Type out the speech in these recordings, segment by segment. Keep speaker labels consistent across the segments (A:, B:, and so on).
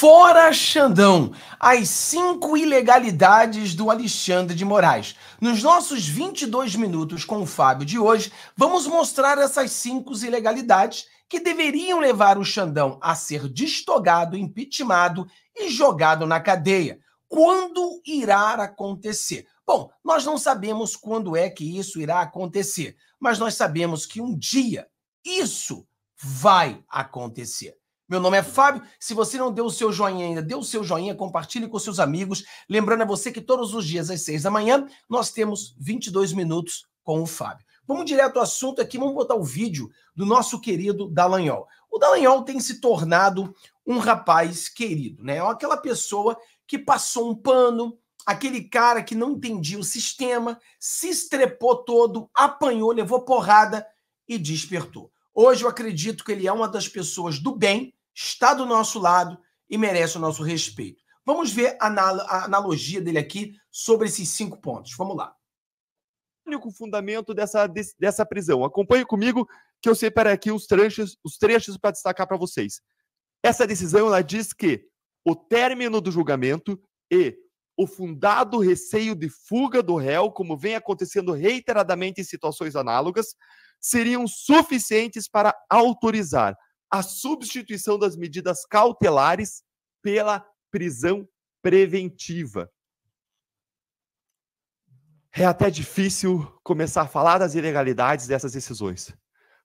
A: Fora Xandão, as cinco ilegalidades do Alexandre de Moraes. Nos nossos 22 minutos com o Fábio de hoje, vamos mostrar essas cinco ilegalidades que deveriam levar o Xandão a ser destogado, impeachmentado e jogado na cadeia. Quando irá acontecer? Bom, nós não sabemos quando é que isso irá acontecer, mas nós sabemos que um dia isso vai acontecer. Meu nome é Fábio. Se você não deu o seu joinha ainda, dê o seu joinha, compartilhe com seus amigos. Lembrando a você que todos os dias às seis da manhã nós temos 22 minutos com o Fábio. Vamos direto ao assunto aqui, vamos botar o vídeo do nosso querido Dallagnol. O Dallagnol tem se tornado um rapaz querido, né? É aquela pessoa que passou um pano, aquele cara que não entendia o sistema, se estrepou todo, apanhou, levou porrada e despertou. Hoje eu acredito que ele é uma das pessoas do bem está do nosso lado e merece o nosso respeito. Vamos ver a, a analogia dele aqui sobre esses cinco pontos. Vamos lá.
B: O único fundamento dessa, dessa prisão. Acompanhe comigo que eu separei aqui os trechos, os trechos para destacar para vocês. Essa decisão ela diz que o término do julgamento e o fundado receio de fuga do réu, como vem acontecendo reiteradamente em situações análogas, seriam suficientes para autorizar a substituição das medidas cautelares pela prisão preventiva. É até difícil começar a falar das ilegalidades dessas decisões,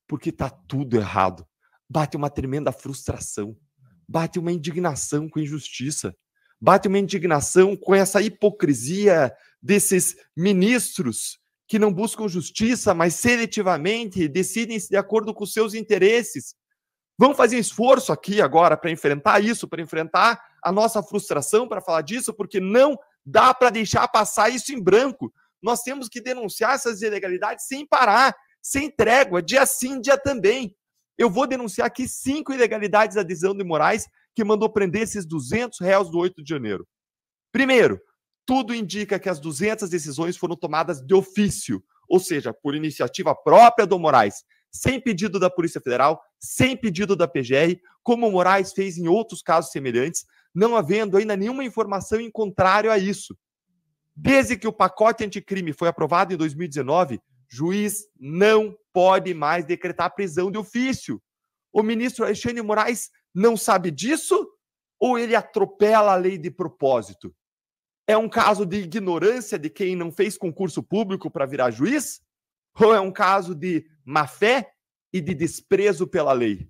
B: porque está tudo errado. Bate uma tremenda frustração, bate uma indignação com injustiça, bate uma indignação com essa hipocrisia desses ministros que não buscam justiça, mas seletivamente decidem-se de acordo com seus interesses Vamos fazer esforço aqui agora para enfrentar isso, para enfrentar a nossa frustração, para falar disso, porque não dá para deixar passar isso em branco. Nós temos que denunciar essas ilegalidades sem parar, sem trégua, dia sim, dia também. Eu vou denunciar aqui cinco ilegalidades da decisão de Moraes que mandou prender esses 200 réus do 8 de janeiro. Primeiro, tudo indica que as 200 decisões foram tomadas de ofício, ou seja, por iniciativa própria do Moraes, sem pedido da Polícia Federal, sem pedido da PGR, como o Moraes fez em outros casos semelhantes, não havendo ainda nenhuma informação em contrário a isso. Desde que o pacote anticrime foi aprovado em 2019, juiz não pode mais decretar prisão de ofício. O ministro Alexandre Moraes não sabe disso ou ele atropela a lei de propósito? É um caso de ignorância de quem não fez concurso público para virar juiz? Ou é um caso de má fé e de desprezo pela lei.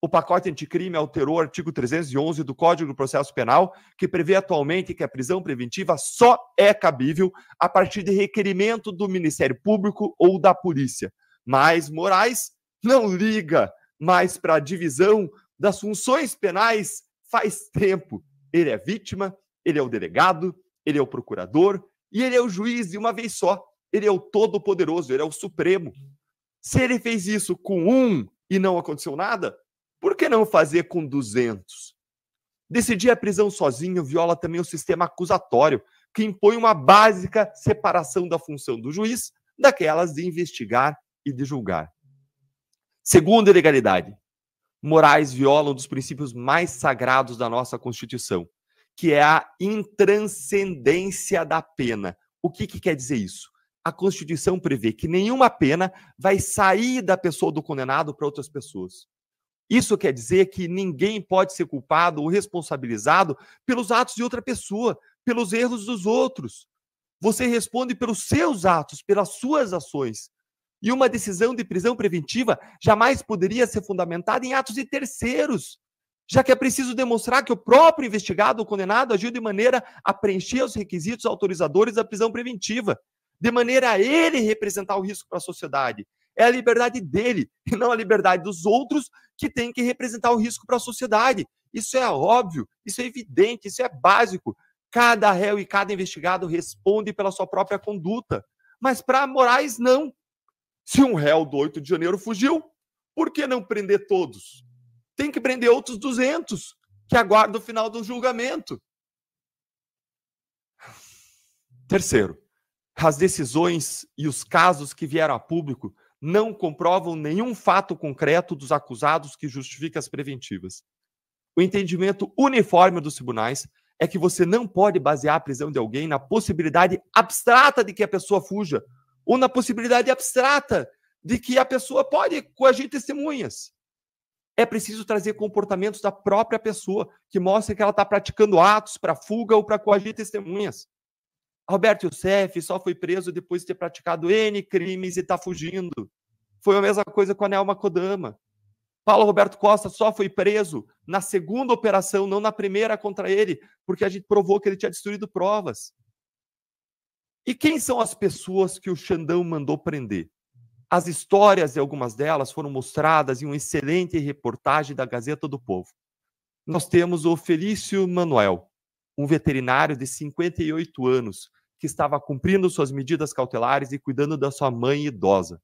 B: O pacote anticrime alterou o artigo 311 do Código do Processo Penal, que prevê atualmente que a prisão preventiva só é cabível a partir de requerimento do Ministério Público ou da polícia. Mas Moraes não liga mais para a divisão das funções penais faz tempo. Ele é vítima, ele é o delegado, ele é o procurador e ele é o juiz de uma vez só. Ele é o todo-poderoso, ele é o supremo. Se ele fez isso com um e não aconteceu nada, por que não fazer com 200? Decidir a prisão sozinho viola também o sistema acusatório, que impõe uma básica separação da função do juiz daquelas de investigar e de julgar. Segunda ilegalidade. Morais violam um dos princípios mais sagrados da nossa Constituição, que é a intranscendência da pena. O que, que quer dizer isso? a Constituição prevê que nenhuma pena vai sair da pessoa do condenado para outras pessoas. Isso quer dizer que ninguém pode ser culpado ou responsabilizado pelos atos de outra pessoa, pelos erros dos outros. Você responde pelos seus atos, pelas suas ações. E uma decisão de prisão preventiva jamais poderia ser fundamentada em atos de terceiros, já que é preciso demonstrar que o próprio investigado ou condenado agiu de maneira a preencher os requisitos autorizadores da prisão preventiva de maneira a ele representar o risco para a sociedade. É a liberdade dele e não a liberdade dos outros que tem que representar o risco para a sociedade. Isso é óbvio, isso é evidente, isso é básico. Cada réu e cada investigado responde pela sua própria conduta. Mas para Moraes, não. Se um réu do 8 de janeiro fugiu, por que não prender todos? Tem que prender outros 200 que aguardam o final do julgamento. Terceiro, as decisões e os casos que vieram a público não comprovam nenhum fato concreto dos acusados que justifique as preventivas. O entendimento uniforme dos tribunais é que você não pode basear a prisão de alguém na possibilidade abstrata de que a pessoa fuja ou na possibilidade abstrata de que a pessoa pode coagir testemunhas. É preciso trazer comportamentos da própria pessoa que mostrem que ela está praticando atos para fuga ou para coagir testemunhas. Roberto Youssef só foi preso depois de ter praticado N crimes e está fugindo. Foi a mesma coisa com a Nelma Kodama. Paulo Roberto Costa só foi preso na segunda operação, não na primeira contra ele, porque a gente provou que ele tinha destruído provas. E quem são as pessoas que o Xandão mandou prender? As histórias de algumas delas foram mostradas em uma excelente reportagem da Gazeta do Povo. Nós temos o Felício Manuel, um veterinário de 58 anos, que estava cumprindo suas medidas cautelares e cuidando da sua mãe idosa,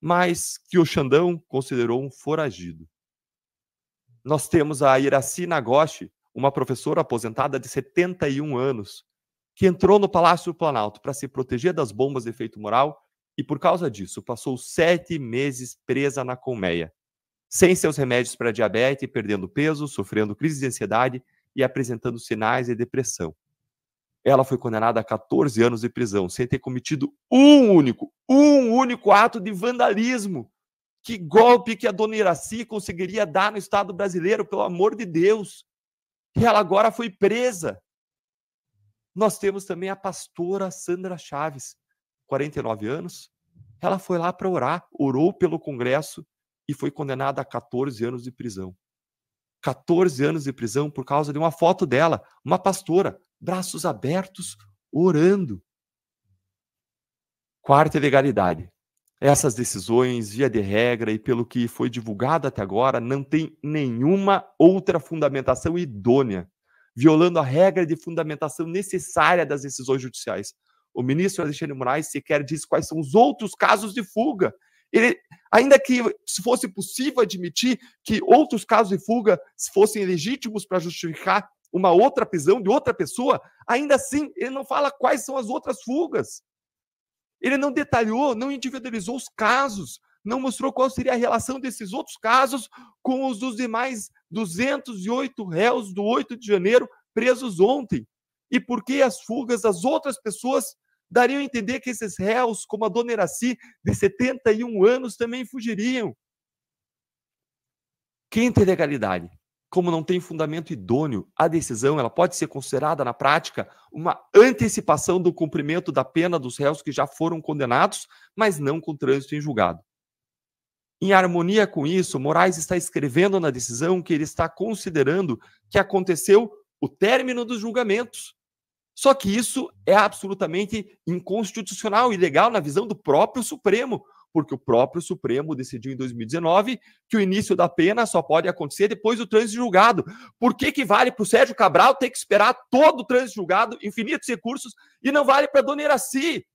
B: mas que o Xandão considerou um foragido. Nós temos a Iraci Nagoshi, uma professora aposentada de 71 anos, que entrou no Palácio do Planalto para se proteger das bombas de efeito moral e, por causa disso, passou sete meses presa na colmeia, sem seus remédios para diabetes, perdendo peso, sofrendo crise de ansiedade e apresentando sinais de depressão ela foi condenada a 14 anos de prisão, sem ter cometido um único, um único ato de vandalismo. Que golpe que a dona Iraci conseguiria dar no Estado brasileiro, pelo amor de Deus! E ela agora foi presa. Nós temos também a pastora Sandra Chaves, 49 anos. Ela foi lá para orar, orou pelo Congresso e foi condenada a 14 anos de prisão. 14 anos de prisão por causa de uma foto dela, uma pastora, braços abertos, orando. Quarta ilegalidade. É Essas decisões, via de regra e pelo que foi divulgado até agora, não tem nenhuma outra fundamentação idônea, violando a regra de fundamentação necessária das decisões judiciais. O ministro Alexandre Moraes sequer diz quais são os outros casos de fuga. Ele, ainda que se fosse possível admitir que outros casos de fuga fossem legítimos para justificar uma outra prisão de outra pessoa, ainda assim ele não fala quais são as outras fugas. Ele não detalhou, não individualizou os casos, não mostrou qual seria a relação desses outros casos com os dos demais 208 réus do 8 de janeiro presos ontem. E por que as fugas das outras pessoas dariam a entender que esses réus, como a dona Iraci, de 71 anos, também fugiriam? Quem tem legalidade? como não tem fundamento idôneo, a decisão ela pode ser considerada na prática uma antecipação do cumprimento da pena dos réus que já foram condenados, mas não com trânsito em julgado. Em harmonia com isso, Moraes está escrevendo na decisão que ele está considerando que aconteceu o término dos julgamentos. Só que isso é absolutamente inconstitucional e ilegal na visão do próprio Supremo, porque o próprio Supremo decidiu em 2019 que o início da pena só pode acontecer depois do trânsito julgado. Por que, que vale para o Sérgio Cabral ter que esperar todo o trânsito julgado, infinitos recursos, e não vale para a dona Iraci?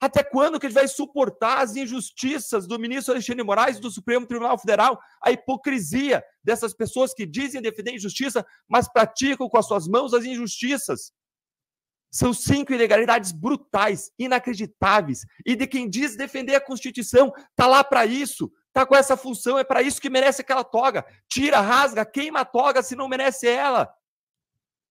B: Até quando que a gente vai suportar as injustiças do ministro Alexandre Moraes do Supremo Tribunal Federal, a hipocrisia dessas pessoas que dizem defender injustiça, mas praticam com as suas mãos as injustiças? São cinco ilegalidades brutais, inacreditáveis. E de quem diz defender a Constituição, tá lá para isso, tá com essa função, é para isso que merece aquela toga. Tira, rasga, queima a toga se não merece ela.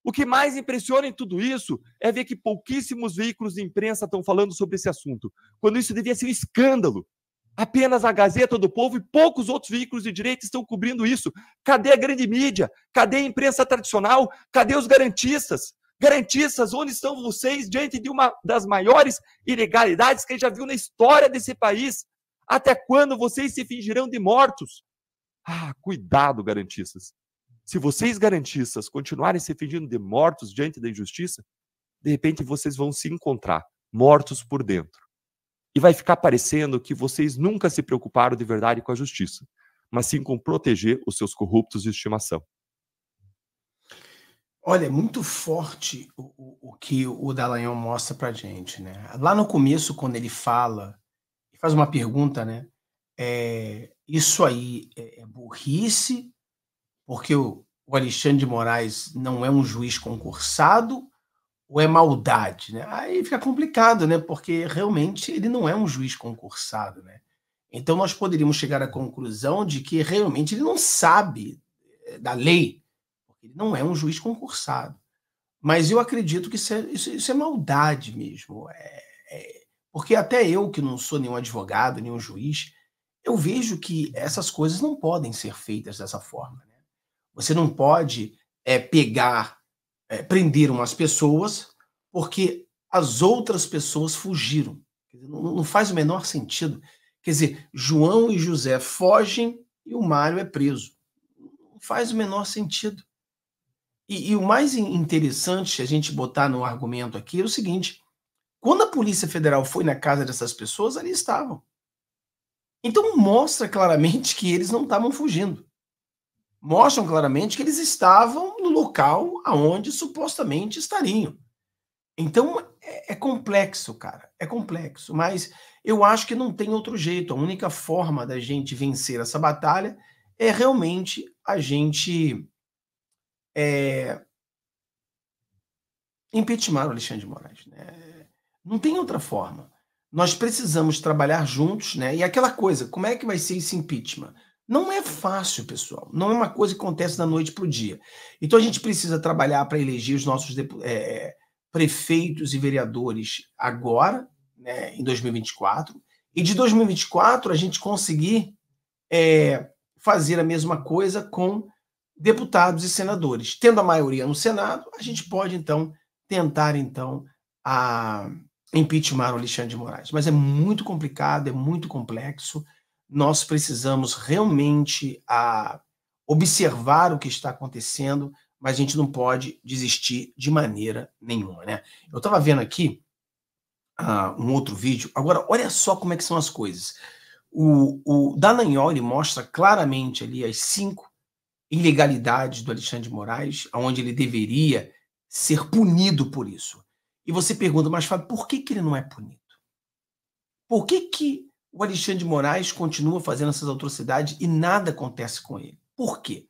B: O que mais impressiona em tudo isso é ver que pouquíssimos veículos de imprensa estão falando sobre esse assunto, quando isso devia ser um escândalo. Apenas a Gazeta do Povo e poucos outros veículos de direita estão cobrindo isso. Cadê a grande mídia? Cadê a imprensa tradicional? Cadê os garantistas? Garantistas, onde estão vocês diante de uma das maiores ilegalidades que a gente já viu na história desse país? Até quando vocês se fingirão de mortos? Ah, cuidado, garantistas. Se vocês, garantistas, continuarem se fingindo de mortos diante da injustiça, de repente vocês vão se encontrar mortos por dentro. E vai ficar parecendo que vocês nunca se preocuparam de verdade com a justiça, mas sim com proteger os seus corruptos de estimação.
A: Olha, é muito forte o, o, o que o Dallagnol mostra para gente, né? Lá no começo, quando ele fala, faz uma pergunta, né? É, isso aí é, é burrice, porque o, o, Alexandre de Moraes não é um juiz concursado, ou é maldade, né? Aí fica complicado, né? Porque realmente ele não é um juiz concursado, né? Então nós poderíamos chegar à conclusão de que realmente ele não sabe é, da lei porque ele não é um juiz concursado. Mas eu acredito que isso é, isso, isso é maldade mesmo. É, é, porque até eu, que não sou nenhum advogado, nenhum juiz, eu vejo que essas coisas não podem ser feitas dessa forma. Né? Você não pode é, pegar, é, prender umas pessoas porque as outras pessoas fugiram. Não, não faz o menor sentido. Quer dizer, João e José fogem e o Mário é preso. Não faz o menor sentido. E, e o mais interessante a gente botar no argumento aqui é o seguinte: quando a Polícia Federal foi na casa dessas pessoas, ali estavam. Então mostra claramente que eles não estavam fugindo. Mostram claramente que eles estavam no local aonde supostamente estariam. Então é, é, complexo, cara, é complexo. Mas eu acho que não tem outro jeito. A única forma da gente vencer essa batalha é realmente a gente é, impeachment o Alexandre de Moraes. Né? Não tem outra forma. Nós precisamos trabalhar juntos, né? E aquela coisa, como é que vai ser esse impeachment? Não é fácil, pessoal. Não é uma coisa que acontece da noite para o dia. Então a gente precisa trabalhar para eleger os nossos é, prefeitos e vereadores agora, né, em 2024, e de 2024 a gente conseguir é, fazer a mesma coisa com deputados e senadores. Tendo a maioria no Senado, a gente pode então tentar então a impeachment o Alexandre de Moraes. Mas é muito complicado, é muito complexo. Nós precisamos realmente a observar o que está acontecendo, mas a gente não pode desistir de maneira nenhuma, né? Eu estava vendo aqui uh, um outro vídeo. Agora, olha só como é que são as coisas. O, o Danagnoli mostra claramente ali as cinco ilegalidades do Alexandre de Moraes, onde ele deveria ser punido por isso. E você pergunta, mas Fábio, por que, que ele não é punido? Por que, que o Alexandre de Moraes continua fazendo essas atrocidades e nada acontece com ele? Por quê?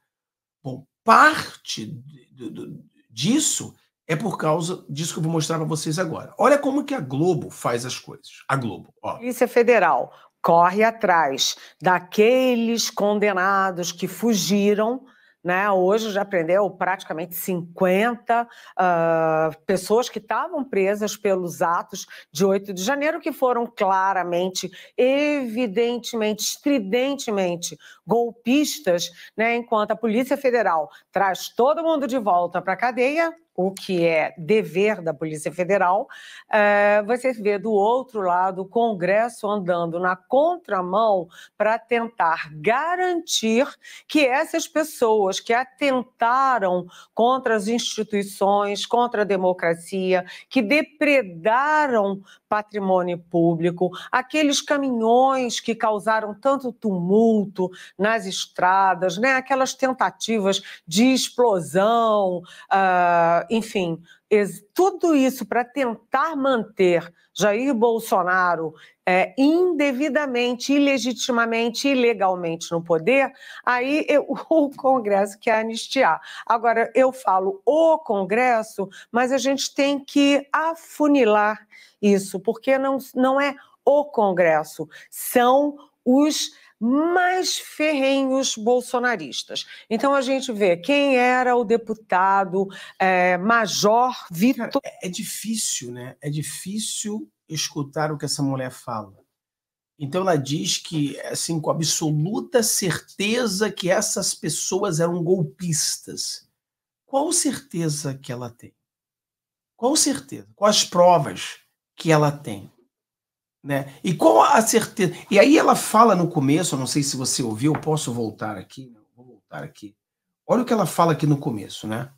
A: Bom, parte do, do, disso é por causa disso que eu vou mostrar para vocês agora. Olha como que a Globo faz as coisas. A Globo, ó.
C: Polícia Federal corre atrás daqueles condenados que fugiram. Né? Hoje já prendeu praticamente 50 uh, ah, pessoas que estavam presas pelos atos de 8 de janeiro, que foram claramente, evidentemente, estridentemente golpistas, né? enquanto a Polícia Federal traz todo mundo de volta para a cadeia, o que é dever da Polícia Federal, é, você vê do outro lado o Congresso andando na contramão para tentar garantir que essas pessoas que atentaram contra as instituições, contra a democracia, que depredaram patrimônio público, aqueles caminhões que causaram tanto tumulto nas estradas, né? aquelas tentativas de explosão. Uh, enfim, tudo isso para tentar manter Jair Bolsonaro é, indevidamente, ilegitimamente, ilegalmente no poder, aí eu, o Congresso quer anistiar. Agora, eu falo o Congresso, mas a gente tem que afunilar isso, porque não, não é o Congresso, são os mais ferrenhos bolsonaristas. Então a gente vê quem era o deputado é, Major Vitor. é, é difícil, né? É difícil
A: escutar o que essa mulher fala. Então ela diz que, assim, com absoluta certeza que essas pessoas eram golpistas. Qual certeza que ela tem? Qual certeza? Quais provas que ela tem? Né? E qual a certeza? E aí ela fala no começo, não sei se você ouviu, eu posso voltar aqui, né? vou voltar aqui. Olha o que ela fala aqui no começo, né?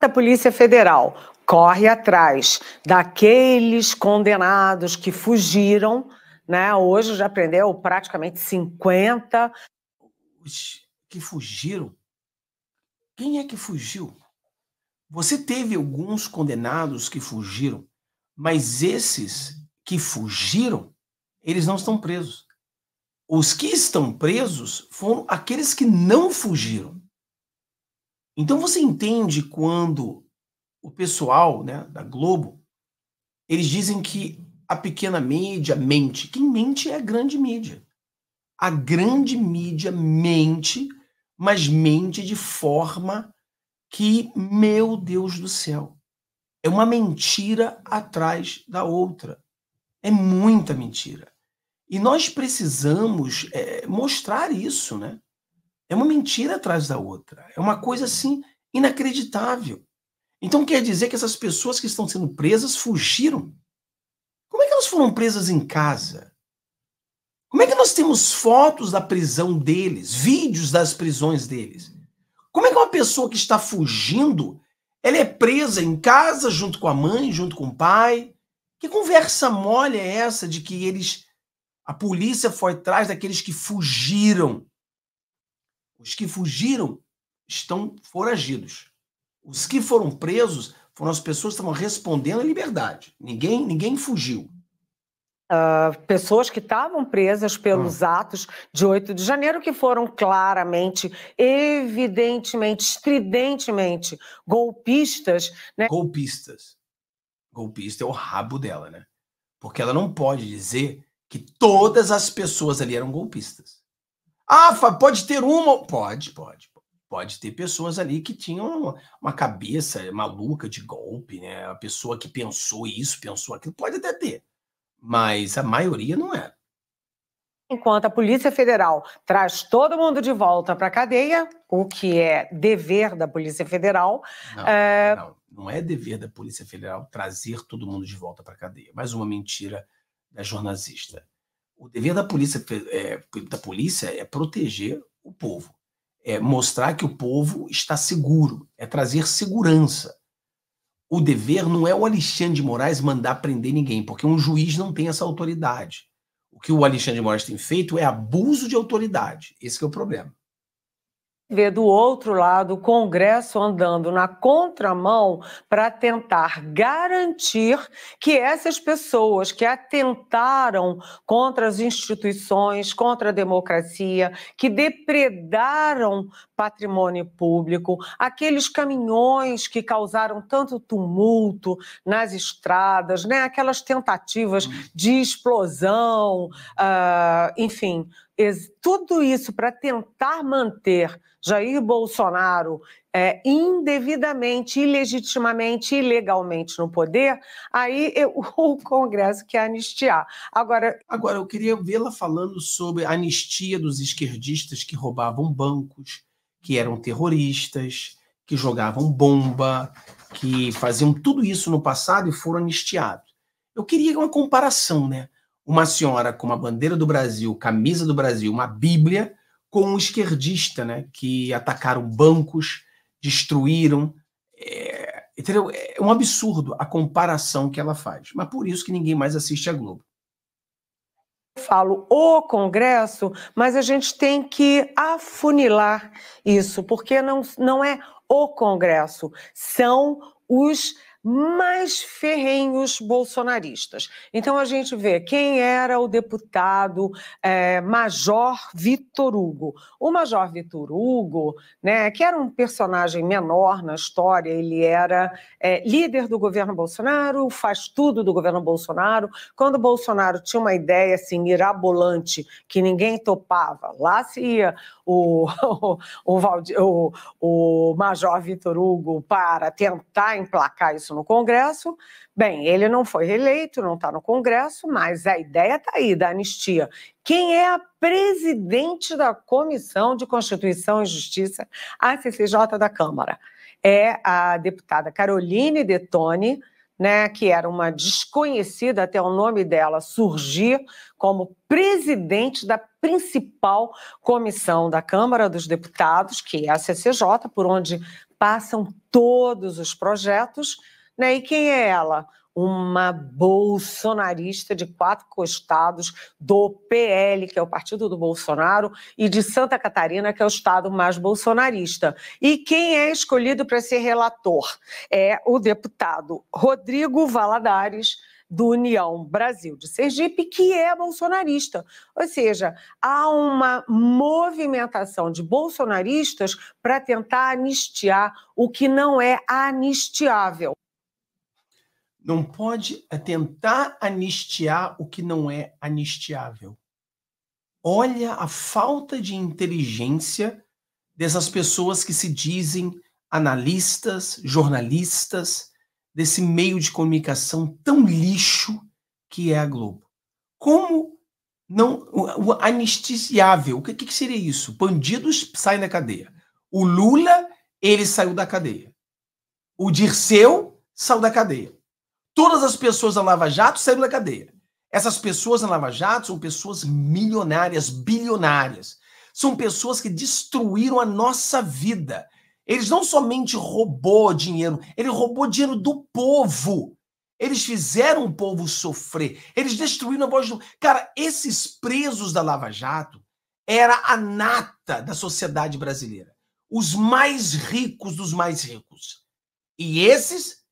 C: A Polícia Federal corre atrás daqueles condenados que fugiram, né? Hoje já prendeu praticamente 50 Os que fugiram. Quem é que fugiu?
A: Você teve alguns condenados que fugiram, mas esses que fugiram, eles não estão presos. Os que estão presos foram aqueles que não fugiram. Então você entende quando o pessoal né, da Globo, eles dizem que a pequena mídia mente. Quem mente é a grande mídia. A grande mídia mente, mas mente de forma que, meu Deus do céu, é uma mentira atrás da outra. É muita mentira. E nós precisamos é, mostrar isso, né? É uma mentira atrás da outra. É uma coisa assim inacreditável. Então quer dizer que essas pessoas que estão sendo presas fugiram? Como é que elas foram presas em casa? Como é que nós temos fotos da prisão deles, vídeos das prisões deles? Como é que uma pessoa que está fugindo, ela é presa em casa junto com a mãe, junto com o pai, que conversa mole é essa de que eles. A polícia foi atrás daqueles que fugiram. Os que fugiram estão foragidos. Os que foram presos foram as pessoas que estavam respondendo à liberdade. Ninguém, ninguém
C: fugiu. Uh, pessoas que estavam presas pelos hum. atos de 8 de janeiro, que foram claramente, evidentemente, estridentemente golpistas. Né?
A: Golpistas golpista é o rabo dela, né? Porque ela não pode dizer que todas as pessoas ali eram golpistas. Ah, pode ter uma. Pode, pode. Pode ter pessoas ali que tinham uma cabeça maluca de golpe, né? A pessoa que pensou isso, pensou aquilo, pode até ter. Mas a maioria não era.
C: Enquanto a Polícia Federal traz todo mundo de volta para a cadeia, o que é dever da Polícia Federal. Não, é... não,
A: não é dever da Polícia Federal trazer todo mundo de volta para a cadeia. Mais uma mentira da jornalista. O dever da polícia, é, da polícia é proteger o povo, é mostrar que o povo está seguro, é trazer segurança. O dever não é o Alexandre de Moraes mandar prender ninguém, porque um juiz não tem essa autoridade o que o Alexandre de Moraes tem feito é abuso de autoridade. Esse é o problema
C: vê do outro lado o Congresso andando na contramão para tentar garantir que essas pessoas que atentaram contra as instituições, contra a democracia, que depredaram patrimônio público, aqueles caminhões que causaram tanto tumulto nas estradas, né? aquelas tentativas hum. de explosão, uh, enfim tudo isso para tentar manter Jair Bolsonaro é, indevidamente, ilegitimamente, ilegalmente no poder, aí eu, o Congresso quer anistiar. Agora, Agora eu queria vê-la falando sobre a anistia dos
A: esquerdistas que roubavam bancos, que eram terroristas, que jogavam bomba, que faziam tudo isso no passado e foram anistiados. Eu queria uma comparação, né? uma senhora com uma bandeira do Brasil, camisa do Brasil, uma Bíblia, com um esquerdista, né? Que atacaram bancos, destruíram. É, entendeu? É um absurdo a comparação que ela faz. Mas por isso que ninguém mais assiste a Globo.
C: Eu falo o Congresso, mas a gente tem que afunilar isso, porque não, não é o Congresso, são os mais ferrenhos bolsonaristas. Então a gente vê quem era o deputado é, Major Vitor Hugo. O Major Vitor Hugo, né, que era um personagem menor na história, ele era é, líder do governo Bolsonaro, faz tudo do governo Bolsonaro. Quando Bolsonaro tinha uma ideia assim mirabolante que ninguém topava, lá se ia o, o, o, o Major Vitor Hugo para tentar emplacar isso no Congresso. Bem, ele não foi reeleito, não está no Congresso, mas a ideia está aí da anistia. Quem é a presidente da Comissão de Constituição e Justiça, a CCJ da Câmara? É a deputada Caroline Detone. Né, que era uma desconhecida, até o nome dela surgir como presidente da principal comissão da Câmara dos Deputados, que é a CCJ, por onde passam todos os projetos né? E quem é ela? Uma bolsonarista de quatro costados do PL, que é o partido do Bolsonaro, e de Santa Catarina, que é o estado mais bolsonarista. E quem é escolhido para ser relator? É o deputado Rodrigo Valadares do União Brasil de Sergipe, que é bolsonarista. Ou seja, há uma movimentação de bolsonaristas para tentar anistiar o que não é anistiável.
A: Não pode eh, tentar anistiar o que não é anistiável. Olha a falta de inteligência dessas pessoas que se dizem analistas, jornalistas, desse meio de comunicação tão lixo que é a Globo. Como não o, o O que, que seria isso? Bandidos saem da cadeia. O Lula, ele saiu da cadeia. O Dirceu saiu da cadeia. Todas as pessoas da Lava Jato saíram da cadeia. Essas pessoas na Lava Jato são pessoas milionárias, bilionárias. São pessoas que destruíram a nossa vida. Eles não somente roubou dinheiro, ele roubou dinheiro do povo. Eles fizeram o povo sofrer. Eles destruíram a voz do. Cara, esses presos da Lava Jato era a nata da sociedade brasileira. Os mais ricos dos mais ricos. E esses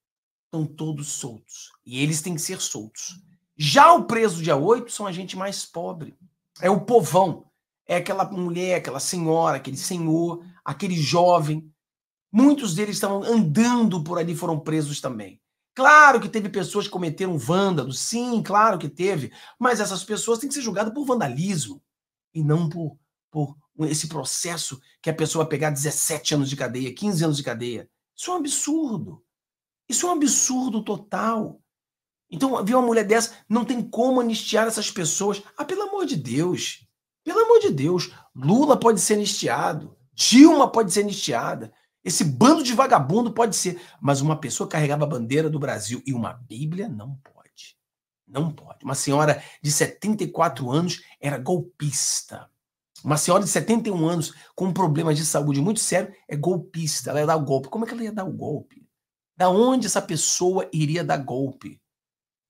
A: estão todos soltos. E eles têm que ser soltos. Já o preso dia 8 são a gente mais pobre. É o povão. É aquela mulher, aquela senhora, aquele senhor, aquele jovem. Muitos deles estavam andando por ali, foram presos também. Claro que teve pessoas que cometeram vândalo, sim, claro que teve, mas essas pessoas têm que ser julgadas por vandalismo e não por, por esse processo que a pessoa pegar 17 anos de cadeia, 15 anos de cadeia. Isso é um absurdo. Isso é um absurdo total. Então, ver uma mulher dessa, não tem como anistiar essas pessoas. Ah, pelo amor de Deus. Pelo amor de Deus. Lula pode ser anistiado. Dilma pode ser anistiada. Esse bando de vagabundo pode ser. Mas uma pessoa carregava a bandeira do Brasil e uma Bíblia não pode. Não pode. Uma senhora de 74 anos era golpista. Uma senhora de 71 anos com problemas de saúde muito sério é golpista. Ela ia dar o golpe. Como é que ela ia dar o golpe? Da onde essa pessoa iria dar golpe?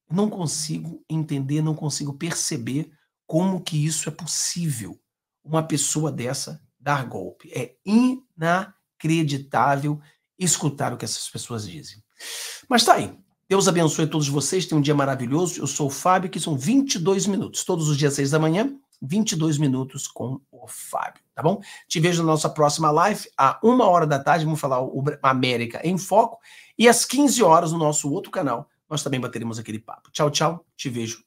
A: Não consigo entender, não consigo perceber como que isso é possível. Uma pessoa dessa dar golpe. É inacreditável escutar o que essas pessoas dizem. Mas tá aí. Deus abençoe todos vocês. Tenham um dia maravilhoso. Eu sou o Fábio, que são 22 minutos, todos os dias às 6 da manhã 22 minutos com o Fábio, tá bom? Te vejo na nossa próxima live, a uma hora da tarde, vamos falar o América em Foco, e às 15 horas no nosso outro canal, nós também bateremos aquele papo. Tchau, tchau, te vejo